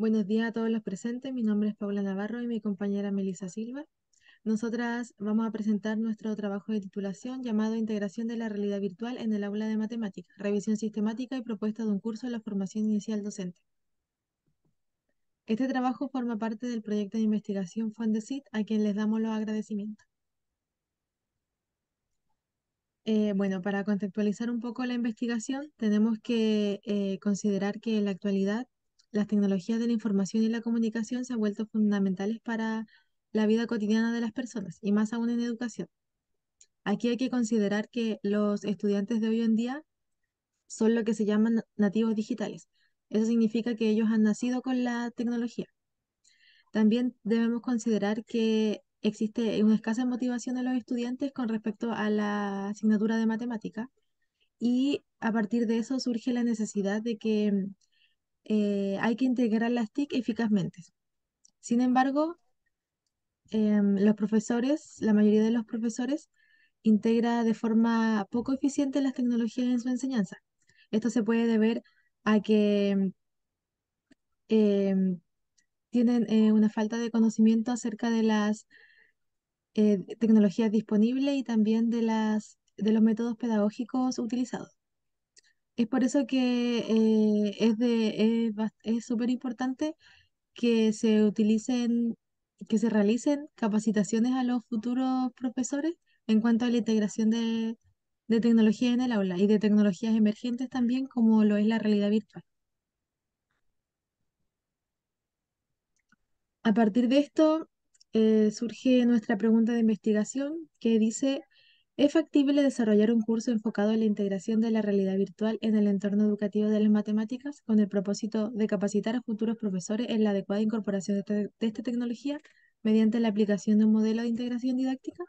Buenos días a todos los presentes. Mi nombre es Paula Navarro y mi compañera Melisa Silva. Nosotras vamos a presentar nuestro trabajo de titulación llamado Integración de la realidad virtual en el aula de matemáticas, revisión sistemática y propuesta de un curso de la formación inicial docente. Este trabajo forma parte del proyecto de investigación Fondesit, a quien les damos los agradecimientos. Eh, bueno, para contextualizar un poco la investigación, tenemos que eh, considerar que en la actualidad las tecnologías de la información y la comunicación se han vuelto fundamentales para la vida cotidiana de las personas, y más aún en educación. Aquí hay que considerar que los estudiantes de hoy en día son lo que se llaman nativos digitales. Eso significa que ellos han nacido con la tecnología. También debemos considerar que existe una escasa motivación de los estudiantes con respecto a la asignatura de matemática y a partir de eso surge la necesidad de que eh, hay que integrar las TIC eficazmente. Sin embargo, em, los profesores, la mayoría de los profesores, integra de forma poco eficiente las tecnologías en su enseñanza. Esto se puede deber a que em, em, tienen eh, una falta de conocimiento acerca de las eh, tecnologías disponibles y también de, las, de los métodos pedagógicos utilizados. Es por eso que eh, es de, es súper importante que se utilicen, que se realicen capacitaciones a los futuros profesores en cuanto a la integración de, tecnología en el aula y de tecnologías emergentes también, como lo es la realidad virtual. A partir de esto, eh, surge nuestra pregunta de investigación que dice, ¿Es factible desarrollar un curso enfocado en la integración de la realidad virtual en el entorno educativo de las matemáticas con el propósito de capacitar a futuros profesores en la adecuada incorporación de, esta tecnología mediante la aplicación de un modelo de integración didáctica?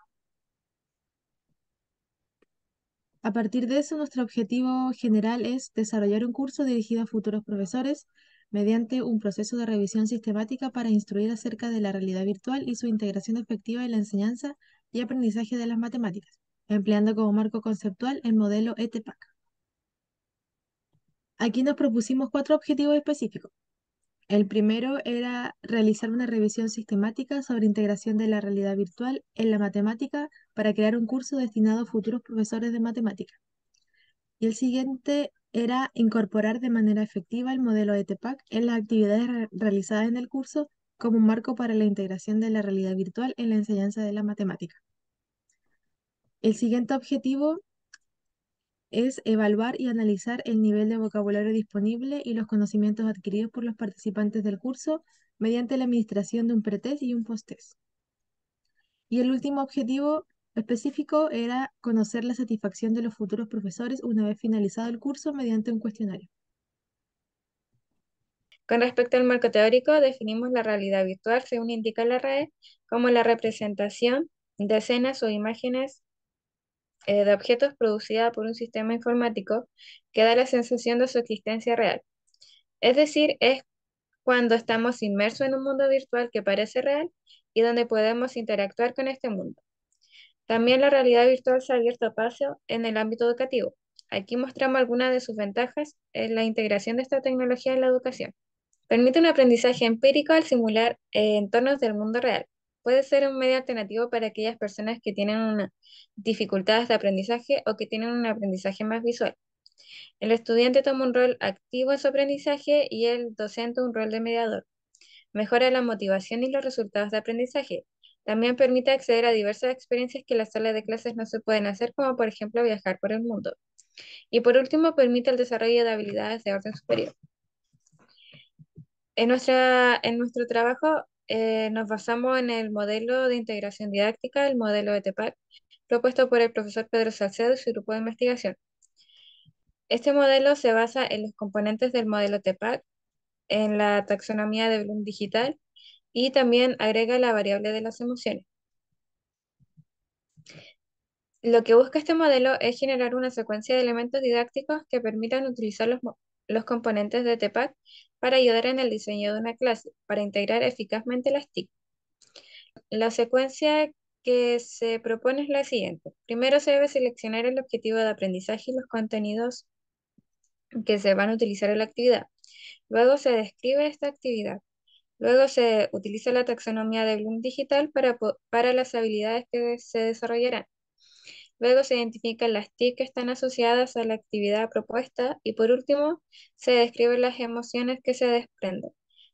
A partir de eso, nuestro objetivo general es desarrollar un curso dirigido a futuros profesores mediante un proceso de revisión sistemática para instruir acerca de la realidad virtual y su integración efectiva en la enseñanza y aprendizaje de las matemáticas empleando como marco conceptual el modelo ETPAC. Aquí nos propusimos cuatro objetivos específicos. El primero era realizar una revisión sistemática sobre integración de la realidad virtual en la matemática para crear un curso destinado a futuros profesores de matemática. Y el siguiente era incorporar de manera efectiva el modelo ETPAC en las actividades realizadas en el curso como marco para la integración de la realidad virtual en la enseñanza de la matemática. El siguiente objetivo es evaluar y analizar el nivel de vocabulario disponible y los conocimientos adquiridos por los participantes del curso mediante la administración de un pretest y un posttest. Y el último objetivo específico era conocer la satisfacción de los futuros profesores una vez finalizado el curso mediante un cuestionario. Con respecto al marco teórico, definimos la realidad virtual, según indica la red, como la representación de escenas o imágenes eh, de objetos producida por un sistema informático que da la sensación de su existencia real. Es decir, es cuando estamos inmersos en un mundo virtual que parece real y donde podemos interactuar con este mundo. También la realidad virtual se ha abierto paso en el ámbito educativo. Aquí mostramos algunas de sus ventajas en la integración de esta tecnología en la educación. Permite un aprendizaje empírico al simular eh, entornos del mundo real. Puede ser un medio alternativo para aquellas personas que tienen una dificultades de aprendizaje o que tienen un aprendizaje más visual. El estudiante toma un rol activo en su aprendizaje y el docente un rol de mediador. Mejora la motivación y los resultados de aprendizaje. También permite acceder a diversas experiencias que en salas de clases no se pueden hacer, como por ejemplo viajar por el mundo. Y por último, permite el desarrollo de habilidades de orden superior. En, nuestra, en nuestro trabajo eh, nos basamos en el modelo de integración didáctica, el modelo de TEPAC, propuesto por el profesor Pedro Salcedo y su grupo de investigación. Este modelo se basa en los componentes del modelo TEPAC, en la taxonomía de Bloom Digital y también agrega la variable de las emociones. Lo que busca este modelo es generar una secuencia de elementos didácticos que permitan utilizar los los componentes de TEPAC para ayudar en el diseño de una clase, para integrar eficazmente las TIC. La secuencia que se propone es la siguiente. Primero se debe seleccionar el objetivo de aprendizaje y los contenidos que se van a utilizar en la actividad. Luego se describe esta actividad. Luego se utiliza la taxonomía de Bloom Digital para, para las habilidades que se desarrollarán. Luego se identifican las TIC que están asociadas a la actividad propuesta y por último se describen las emociones que se desprenden,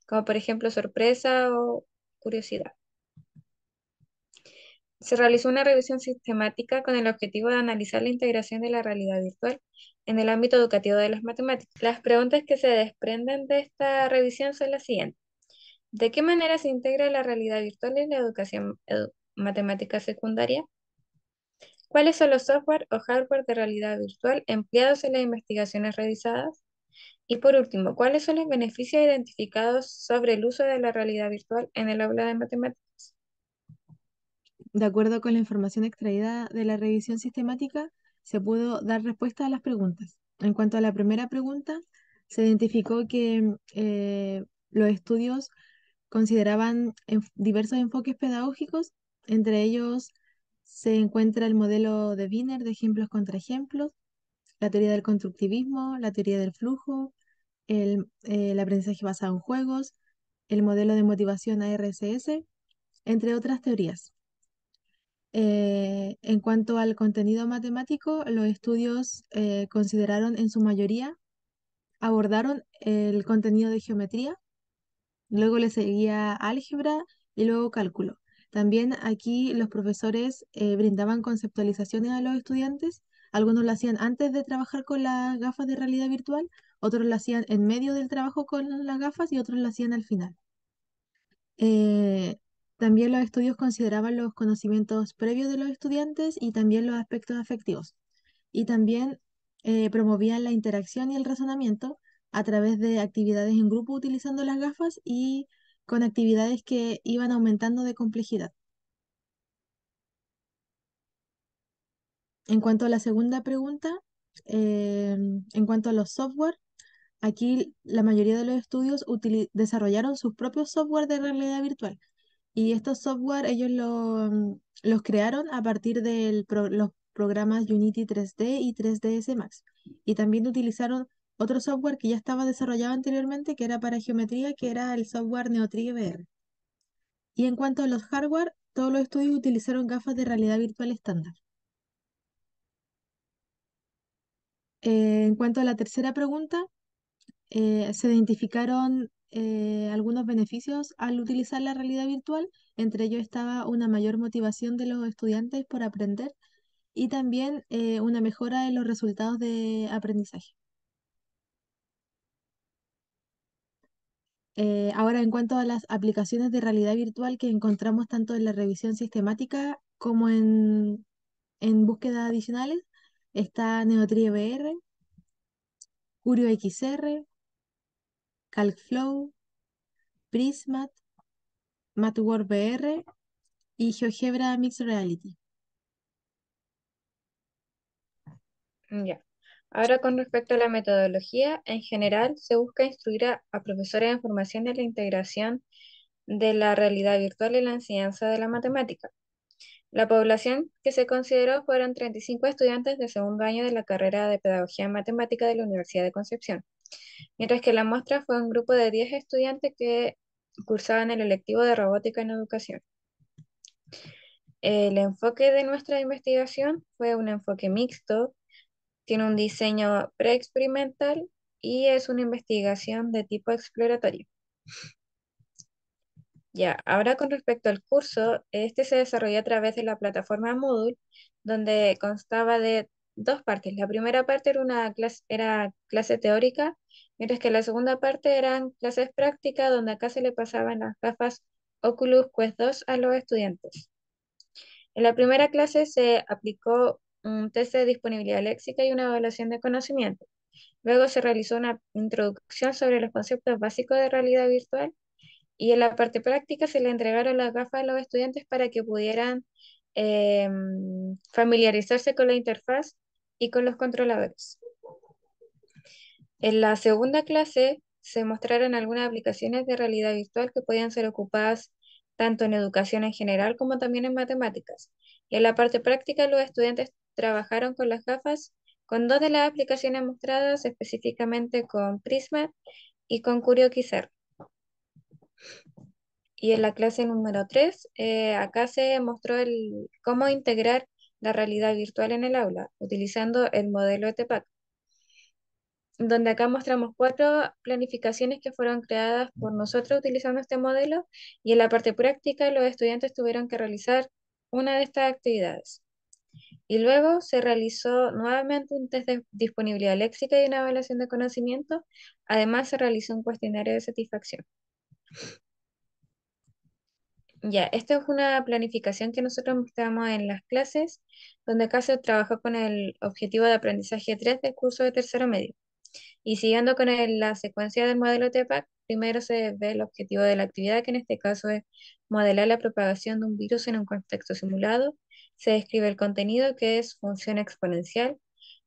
como por ejemplo sorpresa o curiosidad. Se realizó una revisión sistemática con el objetivo de analizar la integración de la realidad virtual en el ámbito educativo de las matemáticas. Las preguntas que se desprenden de esta revisión son las siguientes. ¿De qué manera se integra la realidad virtual en la educación matemática secundaria? ¿Cuáles son los software o hardware de realidad virtual empleados en las investigaciones revisadas? Y por último, ¿cuáles son los beneficios identificados sobre el uso de la realidad virtual en el aula de matemáticas? De acuerdo con la información extraída de la revisión sistemática, se pudo dar respuesta a las preguntas. En cuanto a la primera pregunta, se identificó que eh, los estudios consideraban diversos enfoques pedagógicos, entre ellos se encuentra el modelo de Wiener de ejemplos contra ejemplos, la teoría del constructivismo, la teoría del flujo, el, eh, aprendizaje basado en juegos, el modelo de motivación ARSS, entre otras teorías. Eh, en cuanto al contenido matemático, los estudios eh, consideraron en su mayoría, abordaron el contenido de geometría, luego le seguía álgebra y luego cálculo. También aquí los profesores eh, brindaban conceptualizaciones a los estudiantes. Algunos lo hacían antes de trabajar con las gafas de realidad virtual, otros lo hacían en medio del trabajo con las gafas y otros lo hacían al final. Eh, también los estudios consideraban los conocimientos previos de los estudiantes y también los aspectos afectivos. Y también eh, promovían la interacción y el razonamiento a través de actividades en grupo utilizando las gafas y con actividades que iban aumentando de complejidad. En cuanto a la segunda pregunta, eh, en cuanto a los software, aquí la mayoría de los estudios desarrollaron sus propios software de realidad virtual. Y estos software ellos mm, los crearon a partir de los programas Unity 3D y 3ds Max. Y también utilizaron otro software que ya estaba desarrollado anteriormente, que era para geometría, que era el software VR. Y en cuanto a los hardware, todos los estudios utilizaron gafas de realidad virtual estándar. Eh, en cuanto a la tercera pregunta, eh, se identificaron eh, algunos beneficios al utilizar la realidad virtual. Entre ellos estaba una mayor motivación de los estudiantes por aprender y también una mejora en los resultados de aprendizaje. Eh, ahora, en cuanto a las aplicaciones de realidad virtual que encontramos tanto en la revisión sistemática como en, en búsquedas adicionales, está NeotriebR, VR, Curio XR, CalcFlow, Prismat, MatWord VR y GeoGebra Mixed Reality. Ya. Ahora, con respecto a la metodología, en general se busca instruir a, profesores en formación de la integración de la realidad virtual y la enseñanza de la matemática. La población que se consideró fueron 35 estudiantes de segundo año de la carrera de Pedagogía en Matemática de la Universidad de Concepción, mientras que la muestra fue un grupo de 10 estudiantes que cursaban el electivo de Robótica en Educación. El enfoque de nuestra investigación fue un enfoque mixto tiene un diseño preexperimental y es una investigación de tipo exploratorio. Ya, ahora con respecto al curso, este se desarrolló a través de la plataforma Moodle, donde constaba de dos partes. La primera parte era una clase, era clase teórica, mientras que la segunda parte eran clases prácticas, donde acá se le pasaban las gafas Oculus Quest 2 a los estudiantes. En la primera clase se aplicó un test de disponibilidad léxica y una evaluación de conocimiento. Luego se realizó una introducción sobre los conceptos básicos de realidad virtual y en la parte práctica se le entregaron las gafas a los estudiantes para que pudieran em, familiarizarse con la interfaz y con los controladores. En la segunda clase se mostraron algunas aplicaciones de realidad virtual que podían ser ocupadas tanto en educación en general como también en matemáticas. Y en la parte práctica los estudiantes trabajaron con las gafas con dos de las aplicaciones mostradas, específicamente con Prisma y con CurioQuizar. Y en la clase número 3, eh, acá se mostró el, cómo integrar la realidad virtual en el aula, utilizando el modelo de TEPAC. donde acá mostramos cuatro planificaciones que fueron creadas por nosotros utilizando este modelo, y en la parte práctica los estudiantes tuvieron que realizar una de estas actividades. Y luego se realizó nuevamente un test de disponibilidad léxica y una evaluación de conocimiento. Además, se realizó un cuestionario de satisfacción. Ya, esta es una planificación que nosotros mostramos en las clases, donde acá se trabajó con el objetivo de aprendizaje 3 del curso de tercero medio. Y siguiendo con la secuencia del modelo TEPAC, primero se ve el objetivo de la actividad, que en este caso es modelar la propagación de un virus en un contexto simulado, se describe el contenido, que es función exponencial.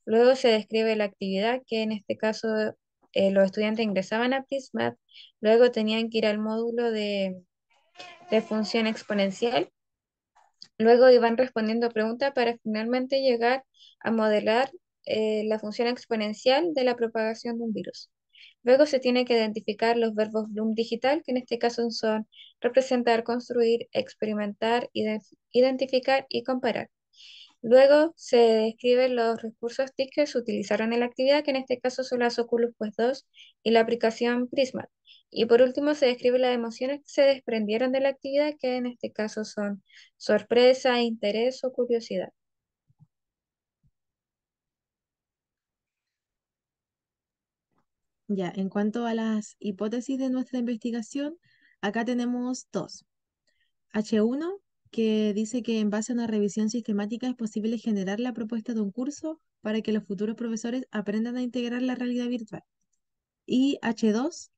Luego se describe la actividad, que en este caso eh, los estudiantes ingresaban a PISMAT, luego tenían que ir al módulo de, de función exponencial, luego iban respondiendo preguntas para finalmente llegar a modelar eh, la función exponencial de la propagación de un virus. Luego se tiene que identificar los verbos Bloom digital, que en este caso son representar, construir, experimentar, identificar y comparar. Luego se describen los recursos TIC que se utilizaron en la actividad, que en este caso son las Oculus Quest 2 y la aplicación Prisma. Y por último se describen las emociones que se desprendieron de la actividad, que en este caso son sorpresa, interés o curiosidad. Ya, en cuanto a las hipótesis de nuestra investigación, acá tenemos dos. H1, que dice que en base a una revisión sistemática es posible generar la propuesta de un curso para que los futuros profesores aprendan a integrar la realidad virtual. Y H2,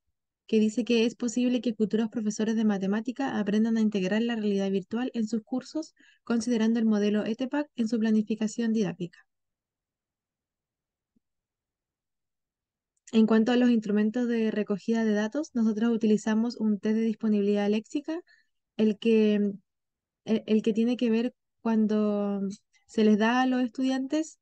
que dice que es posible que futuros profesores de matemática aprendan a integrar la realidad virtual en sus cursos, considerando el modelo ETEPAC en su planificación didáctica. En cuanto a los instrumentos de recogida de datos, nosotros utilizamos un test de disponibilidad léxica, el que, mm, e-, el, que tiene que ver cuando mm, se les da a los estudiantes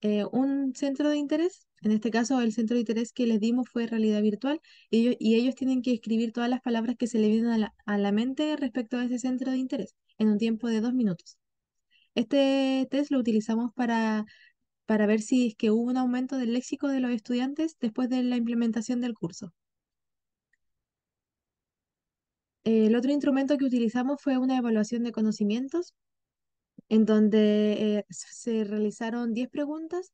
eh, un centro de interés. En este caso, el centro de interés que les dimos fue realidad virtual y ellos, tienen que escribir todas las palabras que se le vienen a la, a la mente respecto a ese centro de interés en un tiempo de dos minutos. Este test lo utilizamos para para ver si es que hubo un aumento del léxico de los estudiantes después de la implementación del curso. El otro instrumento que utilizamos fue una evaluación de conocimientos, en donde eh, se realizaron 10 preguntas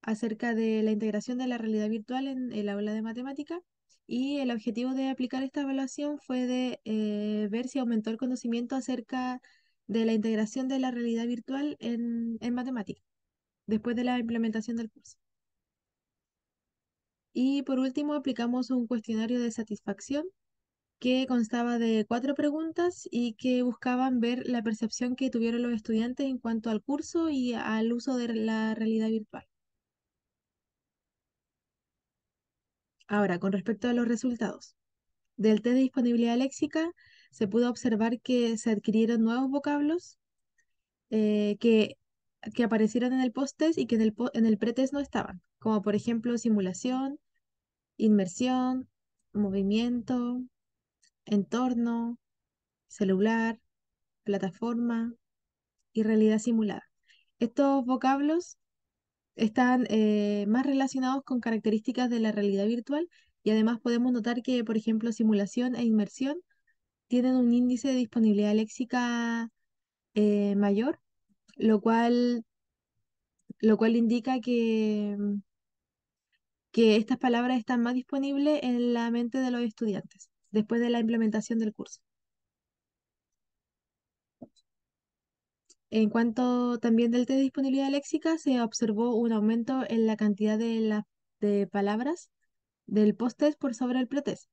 acerca de la integración de la realidad virtual en el aula de matemática y el objetivo de aplicar esta evaluación fue de eh, ver si aumentó el conocimiento acerca de la integración de la realidad virtual en, en matemática después de la implementación del curso. Y por último, aplicamos un cuestionario de satisfacción que constaba de cuatro preguntas y que buscaban ver la percepción que tuvieron los estudiantes en cuanto al curso y al uso de la realidad virtual. Ahora, con respecto a los resultados. Del test de disponibilidad léxica se pudo observar que se adquirieron nuevos vocablos, eh, que que aparecieran en el post-test y que en el, en el pretest no estaban, como por ejemplo simulación, inmersión, movimiento, entorno, celular, plataforma y realidad simulada. Estos vocablos están eh, más relacionados con características de la realidad virtual y además podemos notar que, por ejemplo, simulación e inmersión tienen un índice de disponibilidad léxica eh, mayor lo cual, lo cual indica que, mm, que estas palabras están más disponibles en la mente de los estudiantes después de la implementación del curso. En cuanto también del test de disponibilidad léxica, se observó un aumento en la cantidad de, palabras del post-test por sobre el pretest,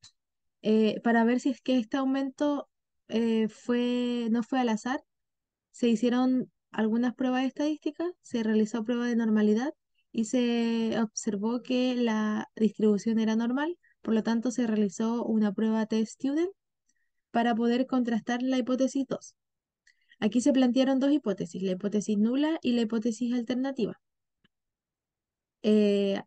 eh, para ver si es que este aumento eh, fue, no fue al azar, se hicieron algunas pruebas estadísticas, se realizó prueba de normalidad y se observó que la distribución era normal, por lo tanto se realizó una prueba test student para poder contrastar la hipótesis 2. Aquí se plantearon dos hipótesis, la hipótesis nula y la hipótesis alternativa. Eh,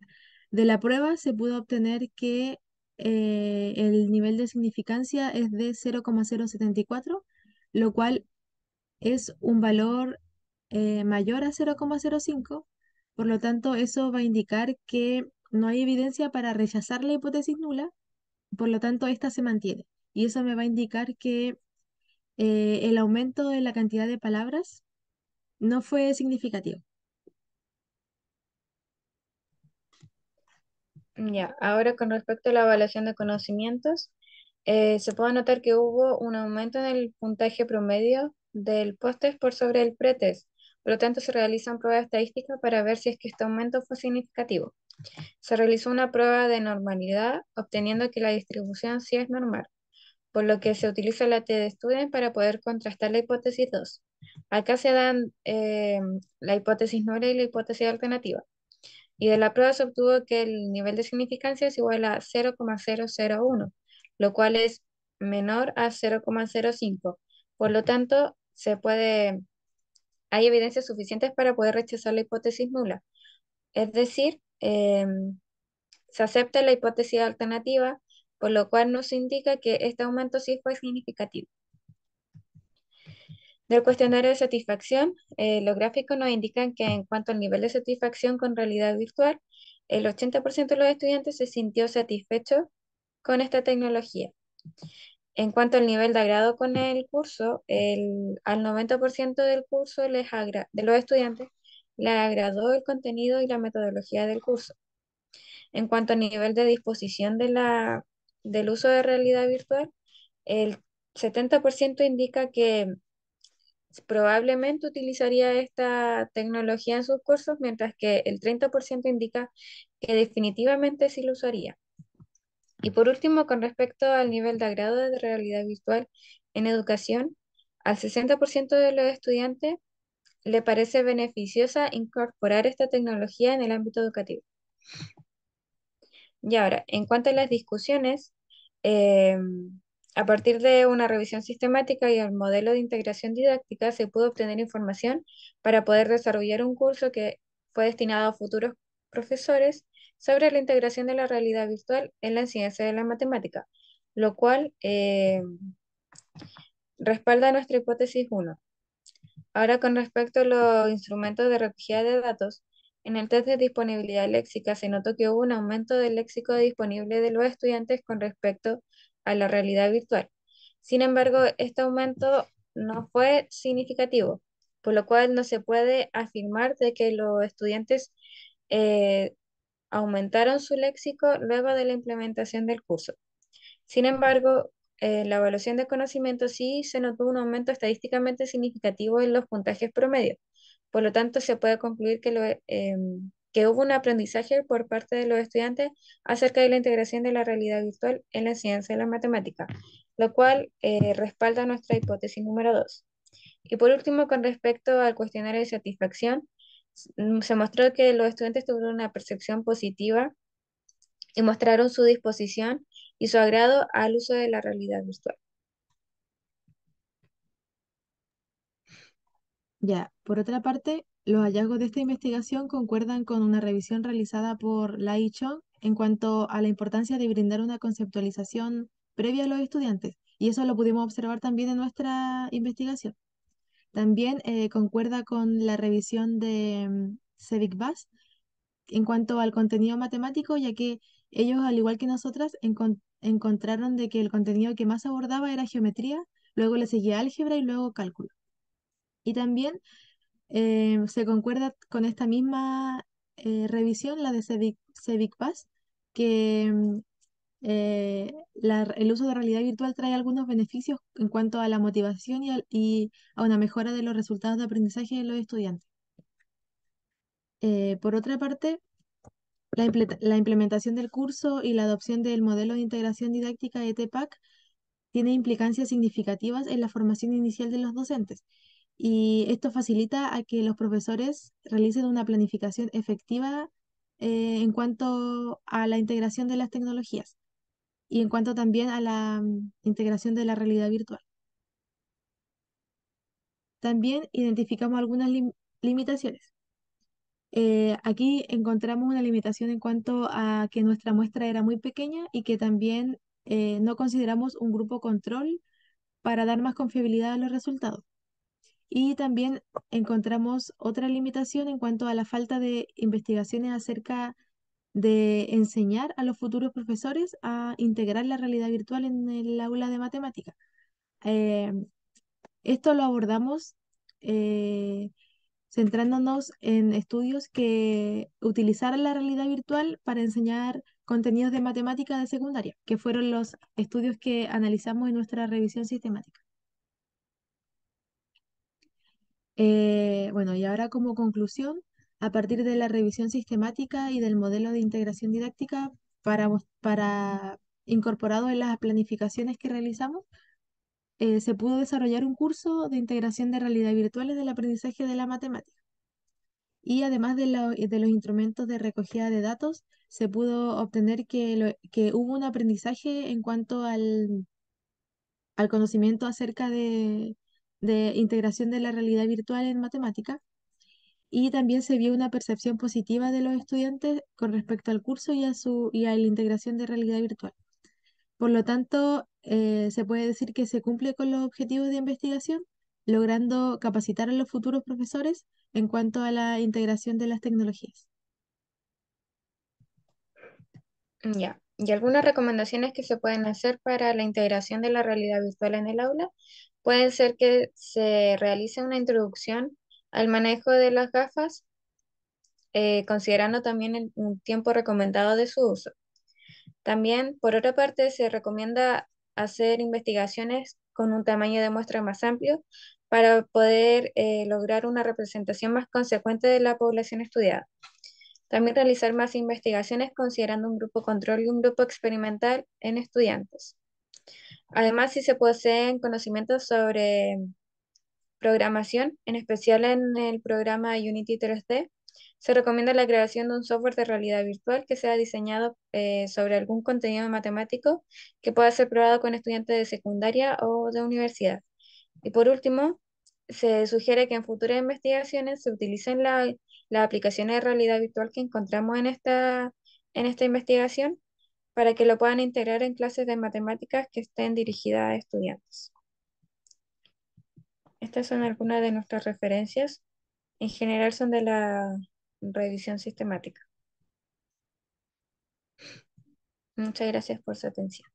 de la prueba se pudo obtener que eh, el nivel de significancia es de 0,074, lo cual es un valor eh, mayor a 0,05, por lo tanto eso va a indicar que no hay evidencia para rechazar la hipótesis nula, por lo tanto esta se mantiene. Y eso me va a indicar que eh, el aumento de la cantidad de palabras no fue significativo. Ya, ahora con respecto a la evaluación de conocimientos, eh, se puede notar que hubo un aumento en el puntaje promedio del post-test por sobre el pretest, por lo tanto, se realizan pruebas estadísticas para ver si es que este aumento fue significativo. Se realizó una prueba de normalidad, obteniendo que la distribución sí es normal, por lo que se utiliza la T de Student para poder contrastar la hipótesis 2. Acá se dan eh, la hipótesis nula y la hipótesis alternativa. Y de la prueba se obtuvo que el nivel de significancia es igual a 0,001, lo cual es menor a 0,05. Por lo tanto, se puede hay evidencias suficientes para poder rechazar la hipótesis nula. Es decir, em, se acepta la hipótesis alternativa, por lo cual nos indica que este aumento sí fue significativo. Del cuestionario de satisfacción, eh, los gráficos nos indican que en cuanto al nivel de satisfacción con realidad virtual, el 80% de los estudiantes se sintió satisfecho con esta tecnología. En cuanto al nivel de agrado con el curso, al 90% del curso les de los estudiantes les agradó el contenido y la metodología del curso. En cuanto al nivel de disposición de la, del uso de realidad virtual, el 70% indica que probablemente utilizaría esta tecnología en sus cursos, mientras que el 30% indica que definitivamente sí lo usaría. Y por último, con respecto al nivel de agrado de realidad virtual en educación, al 60% de los estudiantes le parece beneficiosa incorporar esta tecnología en el ámbito educativo. Y ahora, en cuanto a las discusiones, em, a partir de una revisión sistemática y el modelo de integración didáctica se pudo obtener información para poder desarrollar un curso que fue destinado a futuros profesores sobre la integración de la realidad virtual en la ciencia de la matemática, lo cual eh, respalda nuestra hipótesis 1. Ahora, con respecto a los instrumentos de recogida de datos, en el test de disponibilidad léxica se notó que hubo un aumento del léxico disponible de los estudiantes con respecto a la realidad virtual. Sin embargo, este aumento no fue significativo, por lo cual no se puede afirmar de que los estudiantes eh, aumentaron su léxico luego de la implementación del curso. Sin embargo, eh, la evaluación de conocimiento sí se notó un aumento estadísticamente significativo en los puntajes promedio. Por lo tanto, se puede concluir que, em, que hubo un aprendizaje por parte de los estudiantes acerca de la integración de la realidad virtual en la ciencia y la matemática, lo cual eh, respalda nuestra hipótesis número 2. Y por último, con respecto al cuestionario de satisfacción, Mm, se mostró que los estudiantes tuvieron una percepción positiva y mostraron su disposición y su agrado al uso de la realidad virtual. Ya, por otra parte, los hallazgos de esta investigación concuerdan con una revisión realizada por la ICHO en cuanto a la importancia de brindar una conceptualización previa a los estudiantes, y eso lo pudimos observar también en nuestra investigación. También eh, concuerda con la revisión de mm, Cevic Bass en cuanto al contenido matemático, ya que ellos, al igual que nosotras, encontraron de que el contenido que más abordaba era geometría, luego le seguía álgebra y luego cálculo. Y también eh, se concuerda con esta misma eh, revisión, la de Cevic, que mm, eh, el uso de realidad virtual trae algunos beneficios en cuanto a la motivación y, a una mejora de los resultados de aprendizaje de los estudiantes. Eh, por otra parte, la, implementación del curso y la adopción del modelo de integración didáctica de tiene implicancias significativas en la formación inicial de los docentes y esto facilita a que los profesores realicen una planificación efectiva eh, en cuanto a la integración de las tecnologías y en cuanto también a la mm, integración de la realidad virtual. También identificamos algunas limitaciones. Eh, aquí encontramos una limitación en cuanto a que nuestra muestra era muy pequeña y que también eh, no consideramos un grupo control para dar más confiabilidad a los resultados. Y también encontramos otra limitación en cuanto a la falta de investigaciones acerca de de enseñar a los futuros profesores a integrar la realidad virtual en el aula de matemática. Eh, esto lo abordamos eh, centrándonos en estudios que utilizaran la realidad virtual para enseñar contenidos de matemática de secundaria, que fueron los estudios que analizamos en nuestra revisión sistemática. Eh, bueno, y ahora como conclusión, a partir de la revisión sistemática y del modelo de integración didáctica para, para incorporado en las planificaciones que realizamos, eh, se pudo desarrollar un curso de integración de realidad virtual en el aprendizaje de la matemática. Y además de, los instrumentos de recogida de datos, se pudo obtener que, que hubo un aprendizaje en cuanto al, conocimiento acerca de, de integración de la realidad virtual en matemática y también se vio una percepción positiva de los estudiantes con respecto al curso y a, su, a la integración de realidad virtual. Por lo tanto, eh, se puede decir que se cumple con los objetivos de investigación, logrando capacitar a los futuros profesores en cuanto a la integración de las tecnologías. Ya, y algunas recomendaciones que se pueden hacer para la integración de la realidad virtual en el aula pueden ser que se realice una introducción al manejo de las gafas, eh, considerando también el un tiempo recomendado de su uso. También, por otra parte, se recomienda hacer investigaciones con un tamaño de muestra más amplio para poder eh, lograr una representación más consecuente de la población estudiada. También realizar más investigaciones considerando un grupo control y un grupo experimental en estudiantes. Además, si se poseen conocimientos sobre programación, en especial en el programa Unity 3D, se recomienda la creación de un software de realidad virtual que sea diseñado eh, sobre algún contenido matemático que pueda ser probado con estudiantes de secundaria o de universidad. Y por último, se sugiere que en futuras investigaciones se utilicen las aplicaciones de realidad virtual que encontramos esta, en esta investigación para que lo puedan integrar en clases de matemáticas que estén dirigidas a estudiantes. Estas son algunas de nuestras referencias. En general son de la revisión sistemática. Muchas gracias por su atención.